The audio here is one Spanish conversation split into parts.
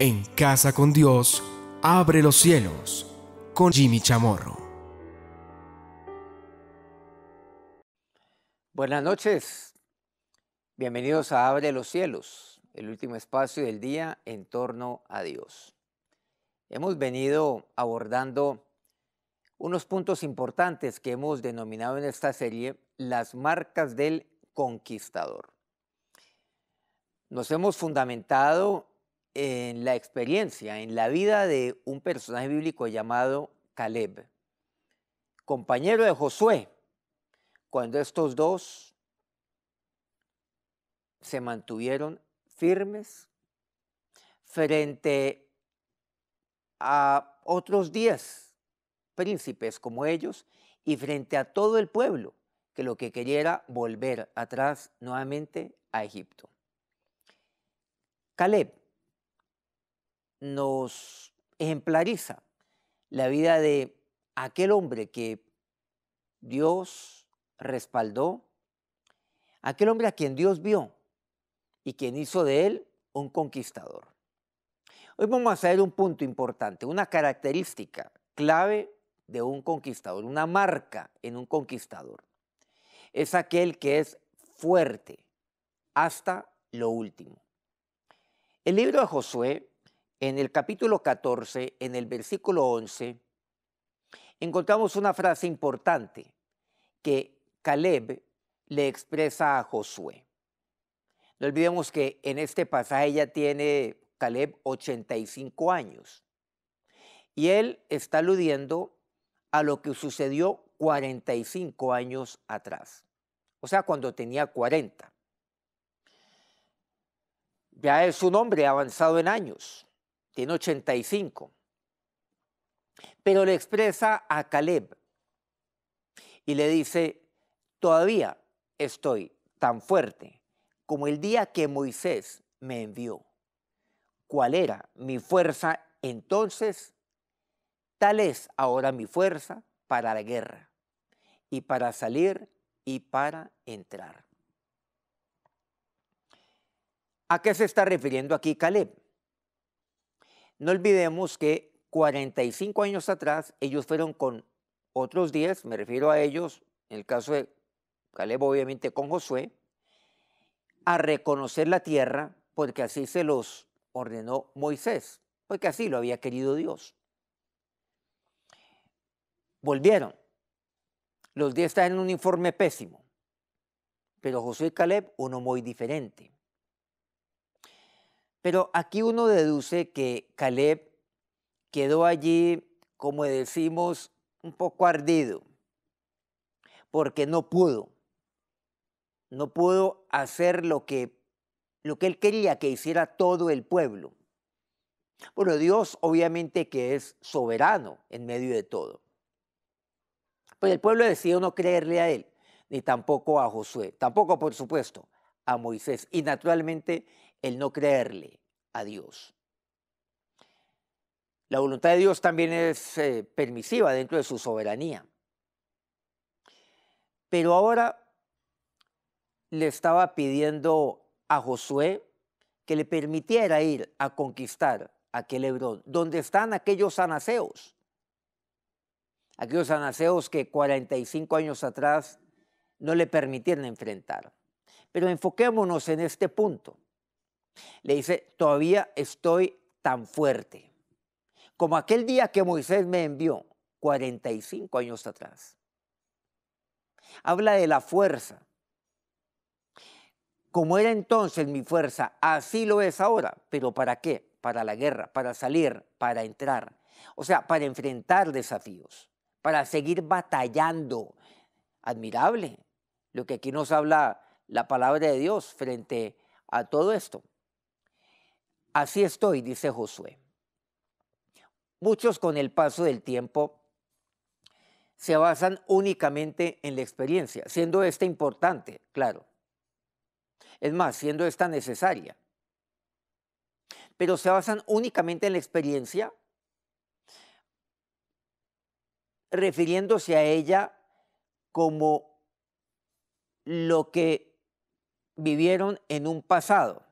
En Casa con Dios, abre los cielos con Jimmy Chamorro. Buenas noches, bienvenidos a Abre los cielos, el último espacio del día en torno a Dios. Hemos venido abordando unos puntos importantes que hemos denominado en esta serie las marcas del conquistador. Nos hemos fundamentado en la experiencia, en la vida de un personaje bíblico llamado Caleb, compañero de Josué, cuando estos dos se mantuvieron firmes frente a otros diez príncipes como ellos y frente a todo el pueblo que lo que quería era volver atrás nuevamente a Egipto. Caleb nos ejemplariza la vida de aquel hombre que Dios respaldó, aquel hombre a quien Dios vio y quien hizo de él un conquistador. Hoy vamos a hacer un punto importante, una característica clave de un conquistador, una marca en un conquistador. Es aquel que es fuerte hasta lo último. El libro de Josué en el capítulo 14, en el versículo 11, encontramos una frase importante que Caleb le expresa a Josué. No olvidemos que en este pasaje ya tiene Caleb 85 años. Y él está aludiendo a lo que sucedió 45 años atrás. O sea, cuando tenía 40. Ya es un hombre avanzado en años tiene 85, pero le expresa a Caleb y le dice, todavía estoy tan fuerte como el día que Moisés me envió. ¿Cuál era mi fuerza entonces? Tal es ahora mi fuerza para la guerra y para salir y para entrar. ¿A qué se está refiriendo aquí Caleb? No olvidemos que 45 años atrás ellos fueron con otros 10, me refiero a ellos, en el caso de Caleb obviamente con Josué, a reconocer la tierra porque así se los ordenó Moisés, porque así lo había querido Dios. Volvieron. Los 10 están en un informe pésimo, pero Josué y Caleb uno muy diferente. Pero aquí uno deduce que Caleb quedó allí, como decimos, un poco ardido, porque no pudo, no pudo hacer lo que, lo que él quería que hiciera todo el pueblo. Bueno, Dios obviamente que es soberano en medio de todo. Pues el pueblo decidió no creerle a él, ni tampoco a Josué, tampoco por supuesto a Moisés. Y naturalmente el no creerle a Dios. La voluntad de Dios también es eh, permisiva dentro de su soberanía. Pero ahora le estaba pidiendo a Josué que le permitiera ir a conquistar aquel Hebrón, donde están aquellos anaseos. Aquellos anaseos que 45 años atrás no le permitieron enfrentar. Pero enfoquémonos en este punto. Le dice, todavía estoy tan fuerte como aquel día que Moisés me envió, 45 años atrás. Habla de la fuerza. Como era entonces mi fuerza, así lo es ahora. ¿Pero para qué? Para la guerra, para salir, para entrar. O sea, para enfrentar desafíos, para seguir batallando. Admirable lo que aquí nos habla la palabra de Dios frente a todo esto. Así estoy, dice Josué. Muchos con el paso del tiempo se basan únicamente en la experiencia, siendo esta importante, claro. Es más, siendo esta necesaria. Pero se basan únicamente en la experiencia, refiriéndose a ella como lo que vivieron en un pasado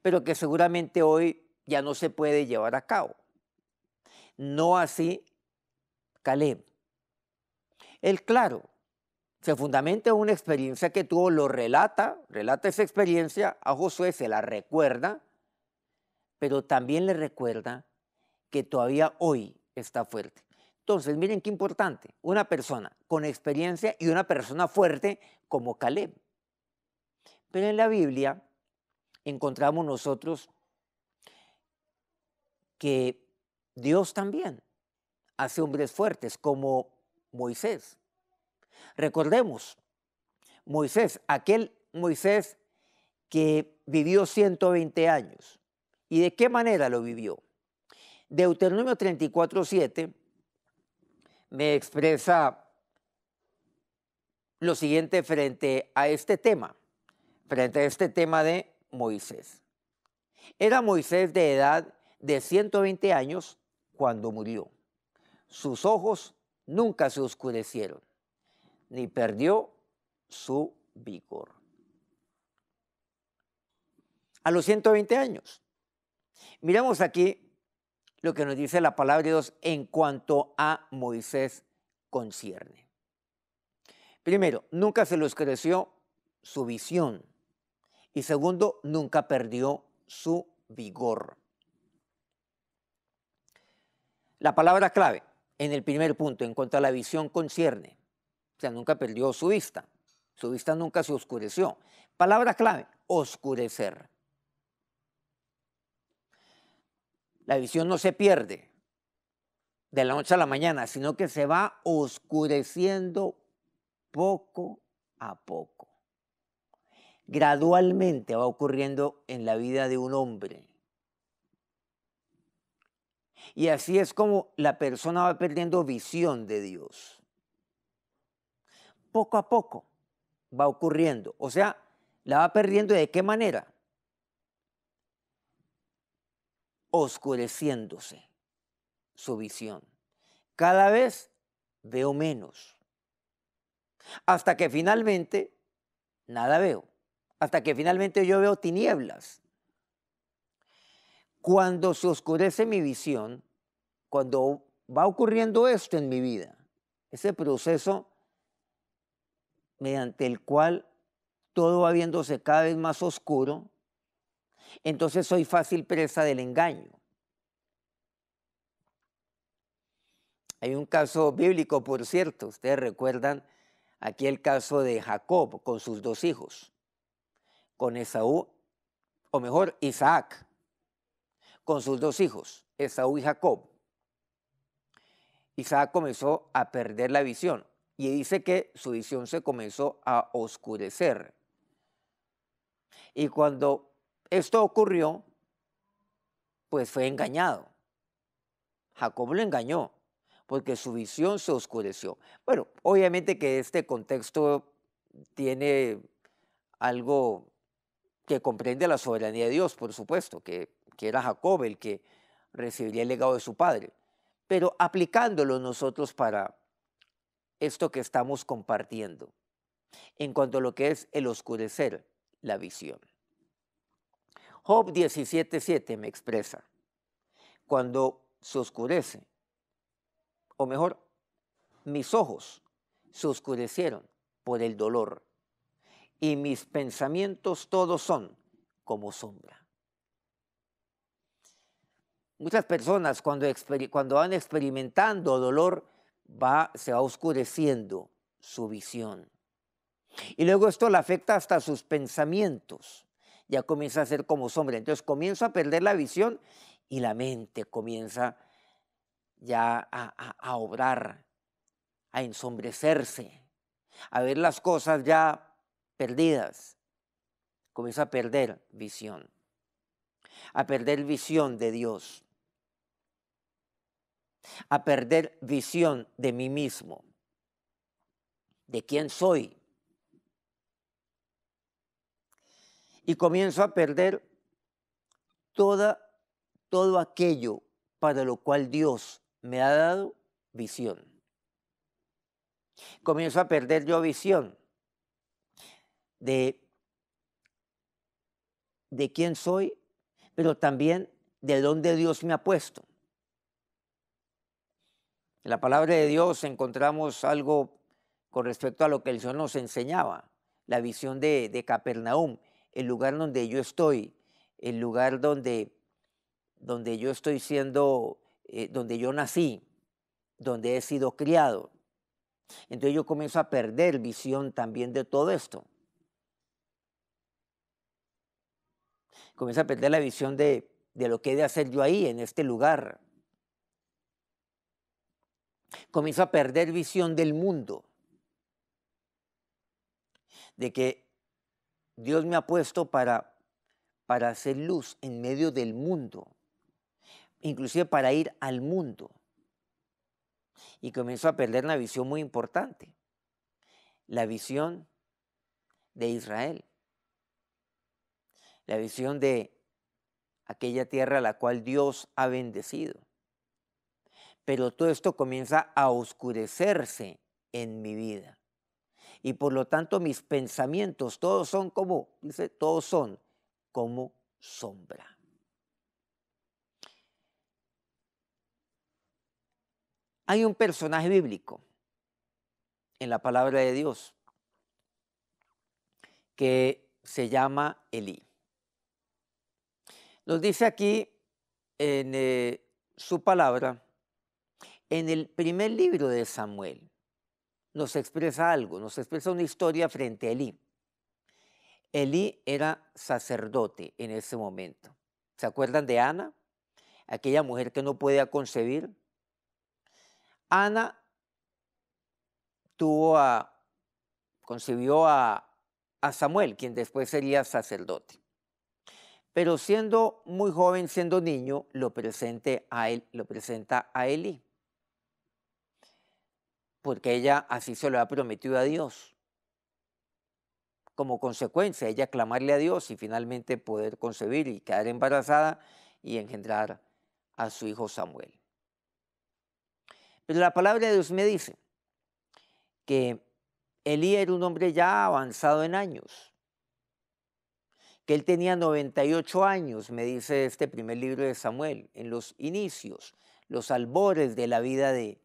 pero que seguramente hoy ya no se puede llevar a cabo. No así Caleb. Él, claro, se fundamenta en una experiencia que tuvo, lo relata, relata esa experiencia, a Josué se la recuerda, pero también le recuerda que todavía hoy está fuerte. Entonces, miren qué importante, una persona con experiencia y una persona fuerte como Caleb. Pero en la Biblia encontramos nosotros que Dios también hace hombres fuertes como Moisés. Recordemos, Moisés, aquel Moisés que vivió 120 años. ¿Y de qué manera lo vivió? Deuteronomio 34.7 me expresa lo siguiente frente a este tema, frente a este tema de Moisés. Era Moisés de edad de 120 años cuando murió. Sus ojos nunca se oscurecieron, ni perdió su vigor. A los 120 años. Miramos aquí lo que nos dice la palabra de Dios en cuanto a Moisés concierne. Primero, nunca se le oscureció su visión. Y segundo, nunca perdió su vigor. La palabra clave en el primer punto, en cuanto a la visión concierne, o sea, nunca perdió su vista, su vista nunca se oscureció. Palabra clave, oscurecer. La visión no se pierde de la noche a la mañana, sino que se va oscureciendo poco a poco gradualmente va ocurriendo en la vida de un hombre. Y así es como la persona va perdiendo visión de Dios. Poco a poco va ocurriendo. O sea, la va perdiendo de qué manera? Oscureciéndose su visión. Cada vez veo menos. Hasta que finalmente nada veo hasta que finalmente yo veo tinieblas. Cuando se oscurece mi visión, cuando va ocurriendo esto en mi vida, ese proceso mediante el cual todo va viéndose cada vez más oscuro, entonces soy fácil presa del engaño. Hay un caso bíblico, por cierto, ustedes recuerdan aquí el caso de Jacob con sus dos hijos con Esaú, o mejor, Isaac, con sus dos hijos, Esaú y Jacob. Isaac comenzó a perder la visión y dice que su visión se comenzó a oscurecer. Y cuando esto ocurrió, pues fue engañado. Jacob lo engañó porque su visión se oscureció. Bueno, obviamente que este contexto tiene algo que comprende la soberanía de Dios, por supuesto, que, era Jacob el que recibiría el legado de su padre, pero aplicándolo nosotros para esto que estamos compartiendo, en cuanto a lo que es el oscurecer la visión. Job 17.7 me expresa, cuando se oscurece, o mejor, mis ojos se oscurecieron por el dolor y mis pensamientos todos son como sombra. Muchas personas cuando, cuando van experimentando dolor va, se va oscureciendo su visión. Y luego esto le afecta hasta sus pensamientos. Ya comienza a ser como sombra. Entonces comienza a perder la visión y la mente comienza ya a obrar, a ensombrecerse, a ver las cosas ya perdidas. comienzo a perder visión, a perder visión de Dios, a perder visión de mí mismo, de quién soy. Y comienzo a perder toda, todo aquello para lo cual Dios me ha dado visión. Comienzo a perder yo visión de, quién soy, pero también de dónde Dios me ha puesto. En la palabra de Dios encontramos algo con respecto a lo que el Señor nos enseñaba, la visión de, Capernaum, el lugar donde yo estoy, el lugar donde, donde yo estoy siendo, eh, donde yo nací, donde he sido criado. Entonces yo comienzo a perder visión también de todo esto. comienza a perder la visión de, lo que he de hacer yo ahí, en este lugar. Comienzo a perder visión del mundo, de que Dios me ha puesto para, para hacer luz en medio del mundo, inclusive para ir al mundo. Y comienzo a perder una visión muy importante, la visión de Israel la visión de aquella tierra a la cual Dios ha bendecido. Pero todo esto comienza a oscurecerse en mi vida. Y por lo tanto mis pensamientos, todos son como, dice, todos son como sombra. Hay un personaje bíblico en la palabra de Dios que se llama Elí. Nos dice aquí en eh, su palabra, en el primer libro de Samuel, nos expresa algo, nos expresa una historia frente a Elí. Elí era sacerdote en ese momento. ¿Se acuerdan de Ana? Aquella mujer que no podía concebir. Ana tuvo a, concibió a Samuel, quien después sería sacerdote pero siendo muy joven, siendo niño, lo, presente a él, lo presenta a Eli, porque ella así se lo ha prometido a Dios. Como consecuencia, ella clamarle a Dios y finalmente poder concebir y quedar embarazada y engendrar a su hijo Samuel. Pero la palabra de Dios me dice que Elí era un hombre ya avanzado en años que él tenía 98 años, me dice este primer libro de Samuel, en los inicios, los albores de la vida de,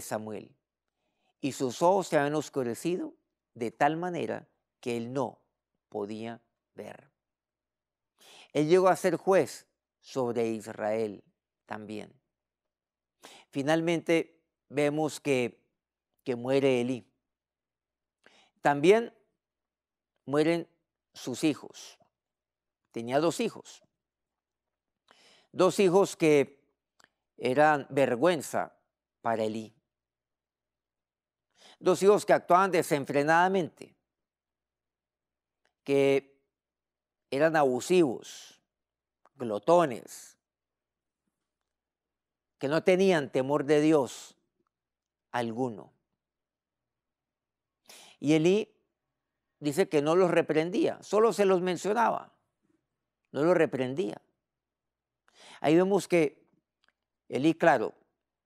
Samuel. Y sus ojos se habían oscurecido de tal manera que él no podía ver. Él llegó a ser juez sobre Israel también. Finalmente vemos que, que muere Elí. También mueren sus hijos tenía dos hijos. Dos hijos que eran vergüenza para Elí. Dos hijos que actuaban desenfrenadamente, que eran abusivos, glotones, que no tenían temor de Dios alguno. Y Elí dice que no los reprendía, solo se los mencionaba no lo reprendía. Ahí vemos que Elí, claro,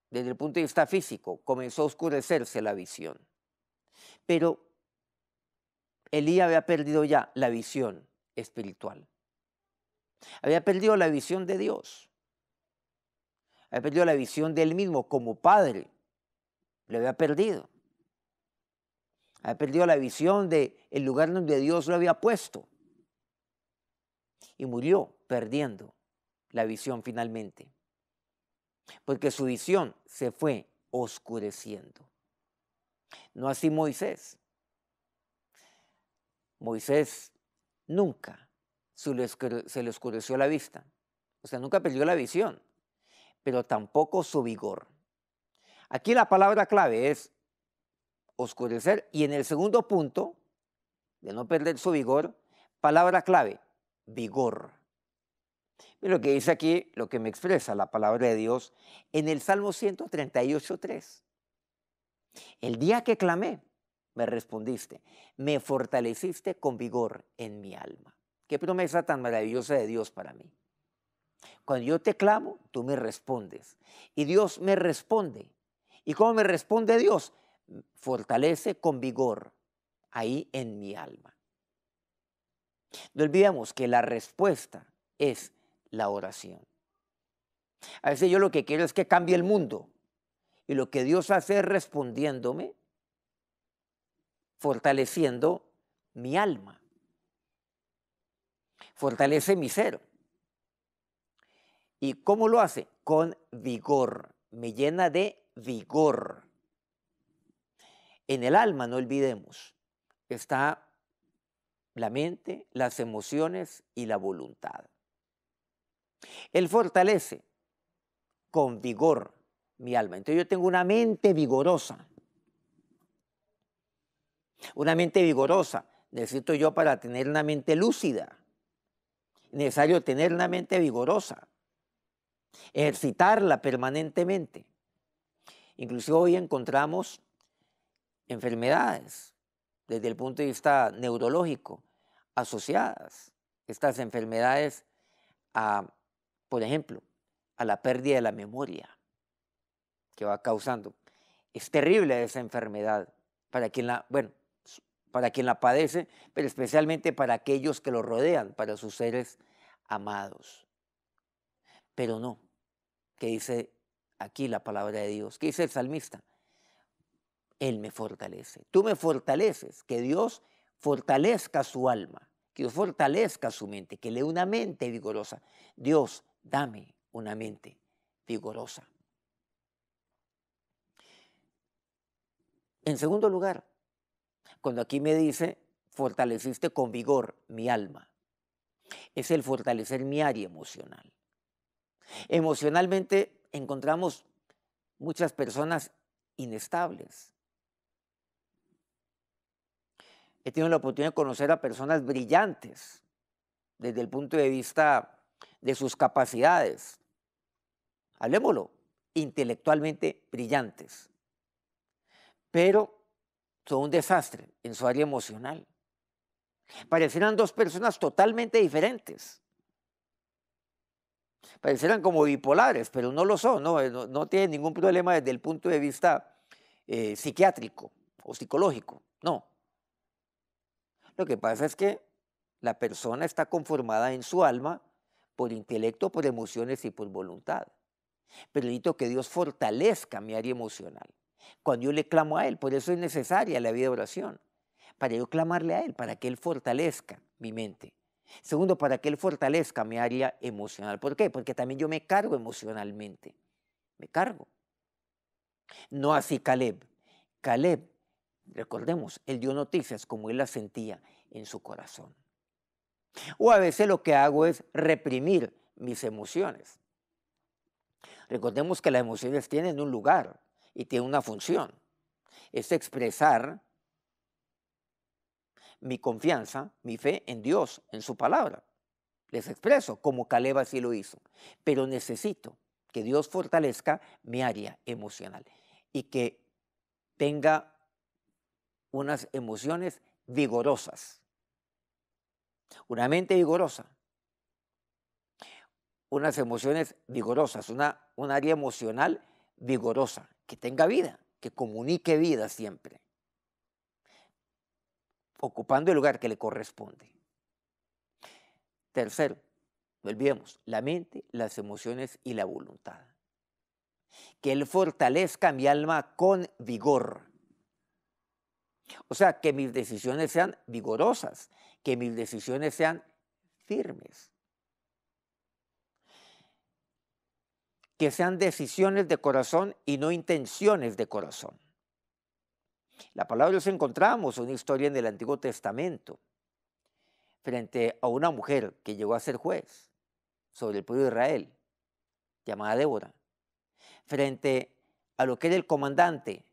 desde el punto de vista físico, comenzó a oscurecerse la visión. Pero Elí había perdido ya la visión espiritual. Había perdido la visión de Dios. Había perdido la visión de él mismo como padre. Lo había perdido. Había perdido la visión del el lugar donde Dios lo había puesto y murió perdiendo la visión finalmente, porque su visión se fue oscureciendo. No así Moisés. Moisés nunca se le oscureció la vista, o sea, nunca perdió la visión, pero tampoco su vigor. Aquí la palabra clave es oscurecer y en el segundo punto, de no perder su vigor, palabra clave, vigor. Mira lo que dice aquí, lo que me expresa la palabra de Dios en el Salmo 3 El día que clamé, me respondiste, me fortaleciste con vigor en mi alma. Qué promesa tan maravillosa de Dios para mí. Cuando yo te clamo, tú me respondes. Y Dios me responde. ¿Y cómo me responde Dios? Fortalece con vigor ahí en mi alma. No olvidemos que la respuesta es la oración. A veces yo lo que quiero es que cambie el mundo. Y lo que Dios hace es respondiéndome, fortaleciendo mi alma. Fortalece mi ser. ¿Y cómo lo hace? Con vigor. Me llena de vigor. En el alma, no olvidemos, está la mente, las emociones y la voluntad. Él fortalece con vigor mi alma. Entonces yo tengo una mente vigorosa. Una mente vigorosa. Necesito yo para tener una mente lúcida. Necesario tener una mente vigorosa. Ejercitarla permanentemente. Incluso hoy encontramos enfermedades desde el punto de vista neurológico asociadas estas enfermedades a, por ejemplo, a la pérdida de la memoria que va causando. Es terrible esa enfermedad para quien la, bueno, para quien la padece, pero especialmente para aquellos que lo rodean, para sus seres amados. Pero no, que dice aquí la palabra de Dios, que dice el salmista, él me fortalece. Tú me fortaleces, que Dios fortalezca su alma, que Dios fortalezca su mente, que le una mente vigorosa. Dios, dame una mente vigorosa. En segundo lugar, cuando aquí me dice, fortaleciste con vigor mi alma, es el fortalecer mi área emocional. Emocionalmente encontramos muchas personas inestables, he tenido la oportunidad de conocer a personas brillantes desde el punto de vista de sus capacidades. Hablemoslo, intelectualmente brillantes, pero son un desastre en su área emocional. Parecieran dos personas totalmente diferentes. Parecieran como bipolares, pero no lo son, no, eh, no, tienen ningún problema desde el punto de vista eh, psiquiátrico o psicológico, no. Lo que pasa es que la persona está conformada en su alma por intelecto, por emociones y por voluntad. Pero necesito que Dios fortalezca mi área emocional. Cuando yo le clamo a Él, por eso es necesaria la vida de oración, para yo clamarle a Él, para que Él fortalezca mi mente. Segundo, para que Él fortalezca mi área emocional. ¿Por qué? Porque también yo me cargo emocionalmente. Me cargo. No así Caleb. Caleb Recordemos, él dio noticias como él las sentía en su corazón. O a veces lo que hago es reprimir mis emociones. Recordemos que las emociones tienen un lugar y tienen una función. Es expresar mi confianza, mi fe en Dios, en su palabra. Les expreso como Caleb así lo hizo. Pero necesito que Dios fortalezca mi área emocional y que tenga unas emociones vigorosas, una mente vigorosa, unas emociones vigorosas, una, un área emocional vigorosa, que tenga vida, que comunique vida siempre, ocupando el lugar que le corresponde. Tercero, volvemos, la mente, las emociones y la voluntad. Que Él fortalezca mi alma con vigor o sea, que mis decisiones sean vigorosas, que mis decisiones sean firmes. Que sean decisiones de corazón y no intenciones de corazón. La palabra los encontramos una historia en el Antiguo Testamento frente a una mujer que llegó a ser juez sobre el pueblo de Israel, llamada Débora, frente a lo que era el comandante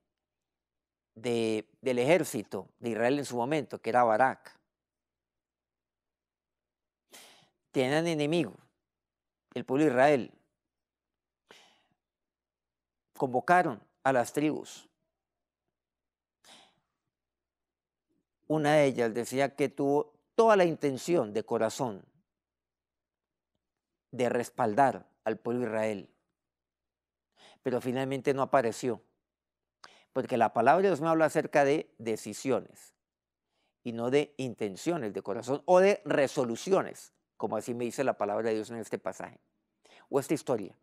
del ejército de Israel en su momento, que era Barak. Tenían enemigo, el pueblo de Israel. Convocaron a las tribus. Una de ellas decía que tuvo toda la intención de corazón de respaldar al pueblo de Israel, pero finalmente no apareció porque pues, la palabra de Dios me habla acerca de decisiones y no de intenciones de corazón o de resoluciones, como así me dice la palabra de Dios en este pasaje o esta historia.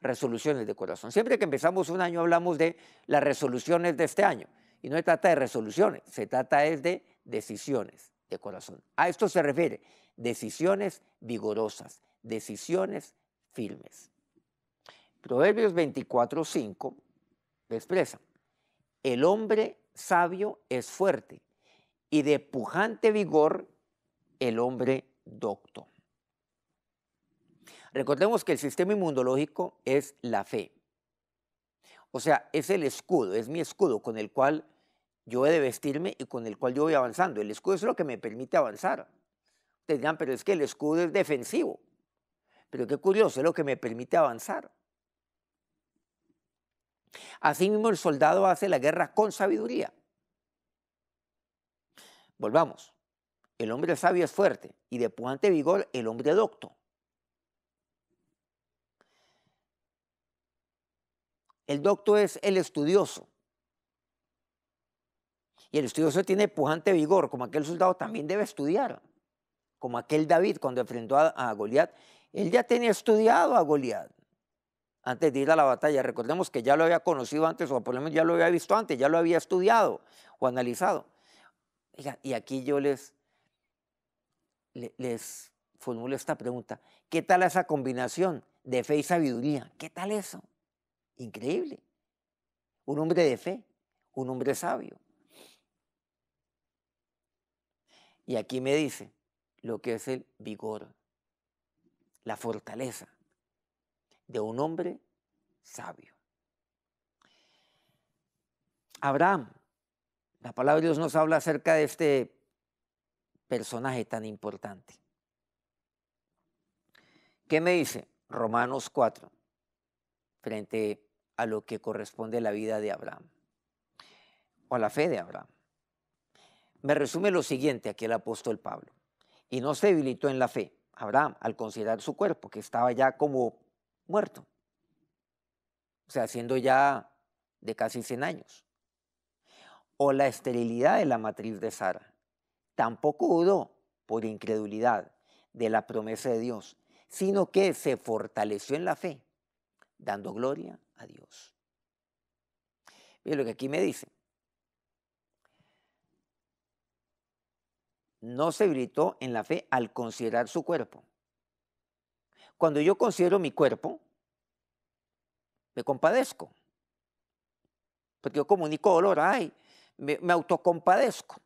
Resoluciones de corazón. Siempre que empezamos un año hablamos de las resoluciones de este año. Y no se trata de resoluciones, se trata es de decisiones de corazón. A esto se refiere, decisiones vigorosas, decisiones firmes. Proverbios 24, 5 expresa, el hombre sabio es fuerte y de pujante vigor el hombre docto. Recordemos que el sistema inmunológico es la fe. O sea, es el escudo, es mi escudo con el cual yo he de vestirme y con el cual yo voy avanzando. El escudo es lo que me permite avanzar. Ustedes dirán, pero es que el escudo es defensivo. Pero qué curioso, es lo que me permite avanzar. Asimismo, el soldado hace la guerra con sabiduría. Volvamos. El hombre sabio es fuerte y de pujante vigor el hombre docto. El docto es el estudioso. Y el estudioso tiene pujante vigor, como aquel soldado también debe estudiar. Como aquel David cuando enfrentó a, a Goliat, él ya tenía estudiado a Goliat antes de ir a la batalla. Recordemos que ya lo había conocido antes, o por lo menos ya lo había visto antes, ya lo había estudiado o analizado. y aquí yo les, les formulo esta pregunta. ¿Qué tal esa combinación de fe y sabiduría? ¿Qué tal eso? Increíble. Un hombre de fe, un hombre sabio. Y aquí me dice lo que es el vigor, la fortaleza de un hombre sabio. Abraham, la palabra de Dios nos habla acerca de este personaje tan importante. ¿Qué me dice Romanos 4 frente a lo que corresponde a la vida de Abraham o a la fe de Abraham? Me resume lo siguiente aquí el apóstol Pablo. Y no se debilitó en la fe, Abraham, al considerar su cuerpo, que estaba ya como muerto. O sea, siendo ya de casi 100 años. O la esterilidad de la matriz de Sara. Tampoco dudó, por incredulidad, de la promesa de Dios, sino que se fortaleció en la fe, dando gloria a Dios. Mire lo que aquí me dice. No se gritó en la fe al considerar su cuerpo cuando yo considero mi cuerpo, me compadezco. Porque yo comunico dolor, ay, me, autocompadezco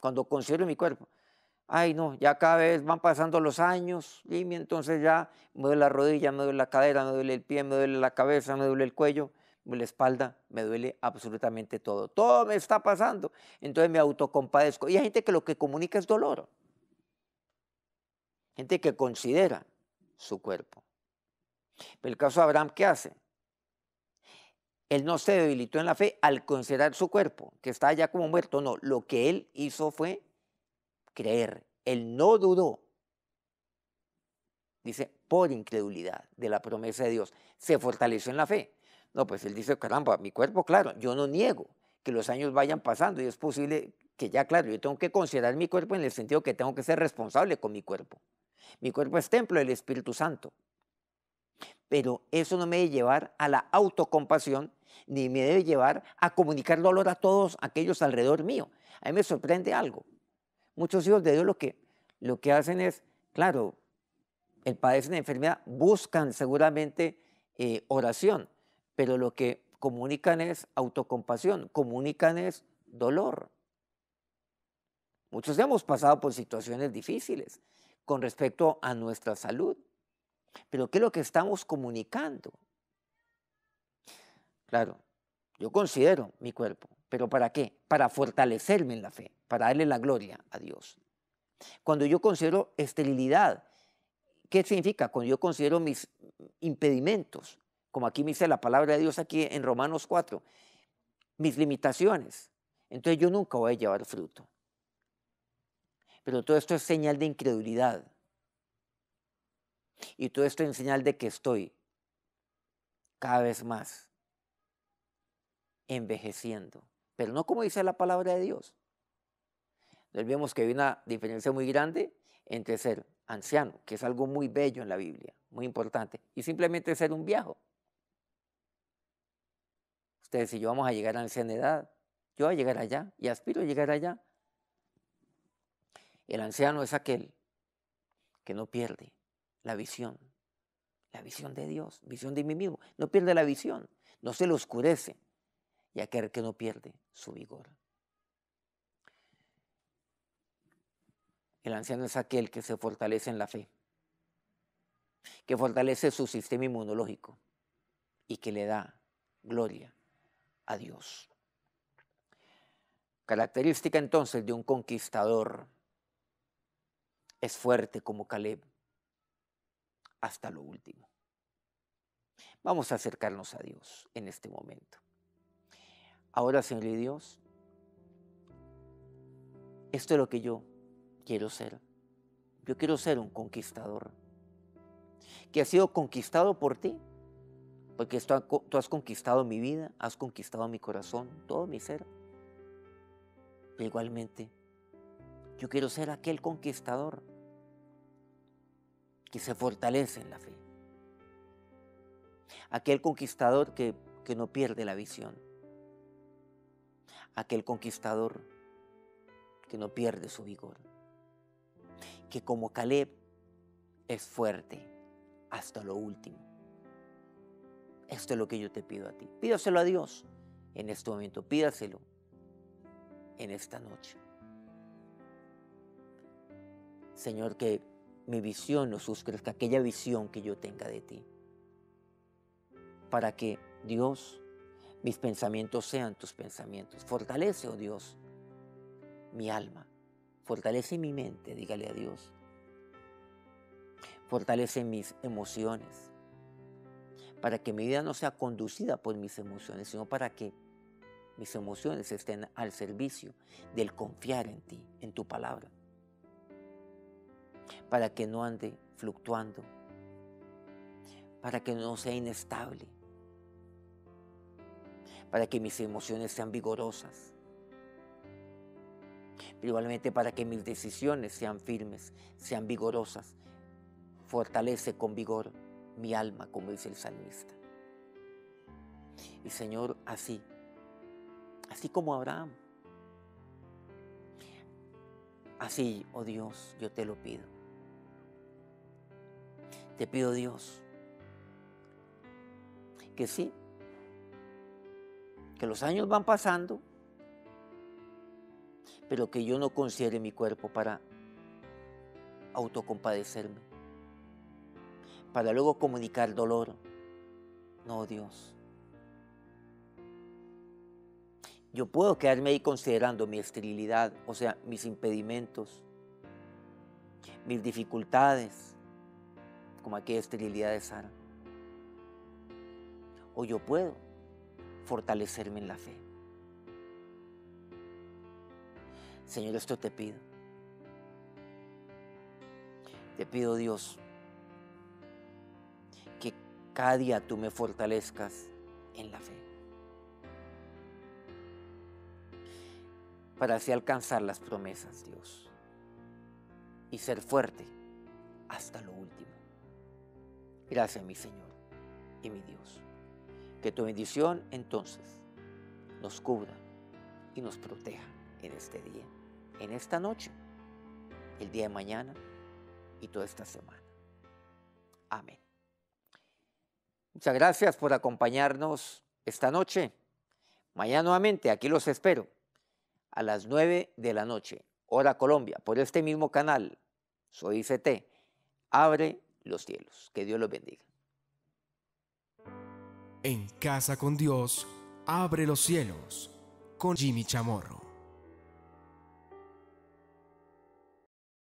cuando considero mi cuerpo. Ay, no, ya cada vez van pasando los años y entonces ya me duele la rodilla, me duele la cadera, me duele el pie, me duele la cabeza, me duele el cuello, me duele la espalda, me duele absolutamente todo. Todo me está pasando. Entonces me autocompadezco. Y hay gente que lo que comunica es dolor. Gente que considera su cuerpo. Pero el caso de Abraham, ¿qué hace? Él no se debilitó en la fe al considerar su cuerpo, que está ya como muerto, no. Lo que él hizo fue creer. Él no dudó. Dice, por incredulidad de la promesa de Dios. Se fortaleció en la fe. No, pues él dice, caramba, mi cuerpo, claro, yo no niego que los años vayan pasando y es posible que ya, claro, yo tengo que considerar mi cuerpo en el sentido que tengo que ser responsable con mi cuerpo. Mi cuerpo es templo del Espíritu Santo. Pero eso no me debe llevar a la autocompasión, ni me debe llevar a comunicar dolor a todos aquellos alrededor mío. A mí me sorprende algo. Muchos hijos de Dios lo que, lo que hacen es, claro, el padecen de enfermedad, buscan seguramente eh, oración, pero lo que comunican es autocompasión, comunican es dolor. Muchos hemos pasado por situaciones difíciles, con respecto a nuestra salud. Pero ¿qué es lo que estamos comunicando? Claro, yo considero mi cuerpo, pero ¿para qué? Para fortalecerme en la fe, para darle la gloria a Dios. Cuando yo considero esterilidad, ¿qué significa? Cuando yo considero mis impedimentos, como aquí me dice la palabra de Dios aquí en Romanos 4, mis limitaciones, entonces yo nunca voy a llevar fruto. Pero todo esto es señal de incredulidad. Y todo esto es señal de que estoy cada vez más envejeciendo. Pero no como dice la palabra de Dios. No olvidemos que hay una diferencia muy grande entre ser anciano, que es algo muy bello en la Biblia, muy importante, y simplemente ser un viejo. Ustedes si yo vamos a llegar a ancianidad, yo voy a llegar allá y aspiro a llegar allá, el anciano es aquel que no pierde la visión, la visión de Dios, visión de mí mismo. No pierde la visión, no se le oscurece. Y aquel que no pierde su vigor. El anciano es aquel que se fortalece en la fe, que fortalece su sistema inmunológico y que le da gloria a Dios. Característica entonces de un conquistador es fuerte como Caleb hasta lo último. Vamos a acercarnos a Dios en este momento. Ahora, Señor Dios, esto es lo que yo quiero ser. Yo quiero ser un conquistador que ha sido conquistado por ti, porque tú has conquistado mi vida, has conquistado mi corazón, todo mi ser. igualmente, yo quiero ser aquel conquistador que se fortalece en la fe. Aquel conquistador que, que no pierde la visión. Aquel conquistador que no pierde su vigor. Que como Caleb es fuerte hasta lo último. Esto es lo que yo te pido a ti. Pídaselo a Dios en este momento. Pídaselo en esta noche. Señor, que mi visión no suscrezca aquella visión que yo tenga de ti. Para que, Dios, mis pensamientos sean tus pensamientos. Fortalece, oh Dios, mi alma. Fortalece mi mente, dígale a Dios. Fortalece mis emociones. Para que mi vida no sea conducida por mis emociones, sino para que mis emociones estén al servicio del confiar en ti, en tu palabra para que no ande fluctuando, para que no sea inestable, para que mis emociones sean vigorosas, pero igualmente para que mis decisiones sean firmes, sean vigorosas. Fortalece con vigor mi alma, como dice el salmista. Y Señor, así, así como Abraham, así, oh Dios, yo te lo pido te pido Dios que sí, que los años van pasando, pero que yo no considere mi cuerpo para autocompadecerme, para luego comunicar dolor. No, Dios. Yo puedo quedarme ahí considerando mi esterilidad, o sea, mis impedimentos, mis dificultades, como aquella esterilidad de Sara. O yo puedo fortalecerme en la fe. Señor, esto te pido. Te pido, Dios, que cada día tú me fortalezcas en la fe. Para así alcanzar las promesas, Dios. Y ser fuerte hasta lo último. Gracias, mi Señor y mi Dios. Que tu bendición entonces nos cubra y nos proteja en este día, en esta noche, el día de mañana y toda esta semana. Amén. Muchas gracias por acompañarnos esta noche. Mañana nuevamente, aquí los espero, a las 9 de la noche, hora Colombia, por este mismo canal. Soy ICT. Abre los cielos. Que Dios los bendiga. En casa con Dios, abre los cielos con Jimmy Chamorro.